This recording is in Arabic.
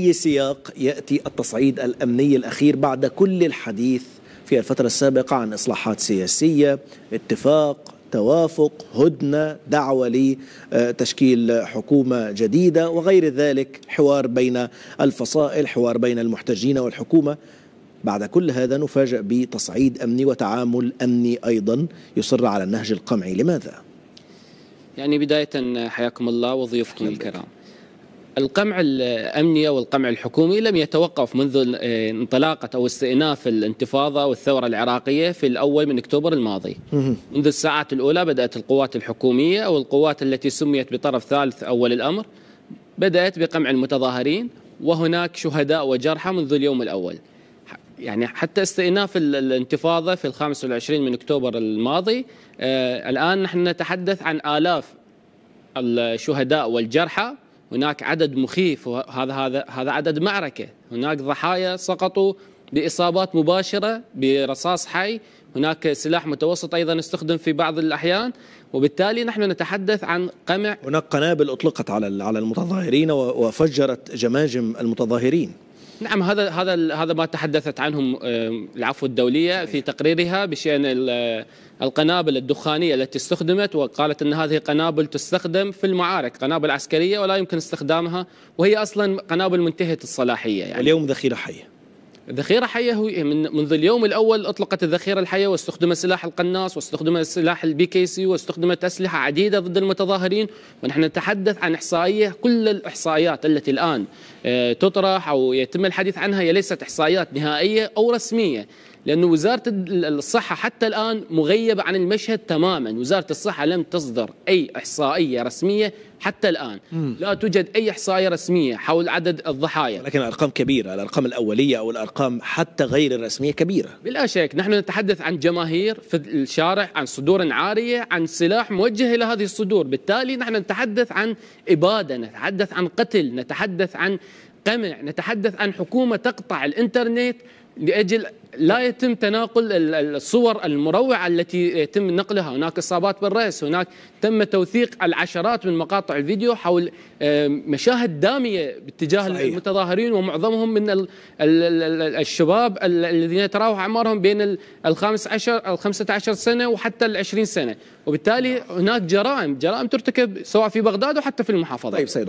أي سياق يأتي التصعيد الأمني الأخير بعد كل الحديث في الفترة السابقة عن إصلاحات سياسية اتفاق توافق هدنة دعوة لتشكيل آه، حكومة جديدة وغير ذلك حوار بين الفصائل حوار بين المحتجين والحكومة بعد كل هذا نفاجأ بتصعيد أمني وتعامل أمني أيضا يصر على النهج القمعي لماذا؟ يعني بداية حياكم الله وضيوفكم الكرام القمع الامني والقمع الحكومي لم يتوقف منذ انطلاقه او استئناف الانتفاضه والثوره العراقيه في الاول من اكتوبر الماضي. منذ الساعات الاولى بدات القوات الحكوميه او القوات التي سميت بطرف ثالث اول الامر بدات بقمع المتظاهرين وهناك شهداء وجرحى منذ اليوم الاول. يعني حتى استئناف الانتفاضه في الخامس والعشرين من اكتوبر الماضي آه الان نحن نتحدث عن الاف الشهداء والجرحى هناك عدد مخيف وهذا هذا هذا عدد معركه هناك ضحايا سقطوا باصابات مباشره برصاص حي هناك سلاح متوسط ايضا استخدم في بعض الاحيان وبالتالي نحن نتحدث عن قمع هناك قنابل اطلقت على على المتظاهرين وفجرت جماجم المتظاهرين نعم هذا هذا هذا ما تحدثت عنه العفو الدوليه في تقريرها بشان القنابل الدخانيه التي استخدمت وقالت ان هذه قنابل تستخدم في المعارك، قنابل عسكريه ولا يمكن استخدامها وهي اصلا قنابل منتهيه الصلاحيه يعني. اليوم ذخيره حيه. ذخيرة حية إيه؟ من منذ اليوم الأول أطلقت الذخيرة الحية واستخدم سلاح القناص واستخدم سلاح البي كي سي واستخدمت أسلحة عديدة ضد المتظاهرين ونحن نتحدث عن إحصائية كل الإحصائيات التي الآن آه، تطرح أو يتم الحديث عنها هي ليست إحصائيات نهائية أو رسمية لأن وزارة الصحة حتى الآن مغيبة عن المشهد تماما وزارة الصحة لم تصدر أي إحصائية رسمية حتى الآن مم. لا توجد أي إحصائية رسمية حول عدد الضحايا لكن أرقام كبيرة الأرقام الأولية أو الأرقام حتى غير الرسمية كبيرة بلا شك نحن نتحدث عن جماهير في الشارع عن صدور عارية عن سلاح موجه إلى هذه الصدور بالتالي نحن نتحدث عن إبادة نتحدث عن قتل نتحدث عن قمع نتحدث عن حكومة تقطع الإنترنت لاجل لا يتم تناقل الصور المروعه التي يتم نقلها، هناك اصابات بالراس، هناك تم توثيق العشرات من مقاطع الفيديو حول آه، مشاهد داميه باتجاه صحيح. المتظاهرين ومعظمهم من الشباب الذين يتراوح اعمارهم بين ال 15 ال 15 سنه وحتى ال 20 سنه، وبالتالي نعم. هناك جرائم، جرائم ترتكب سواء في بغداد وحتى في المحافظات. طيب سيد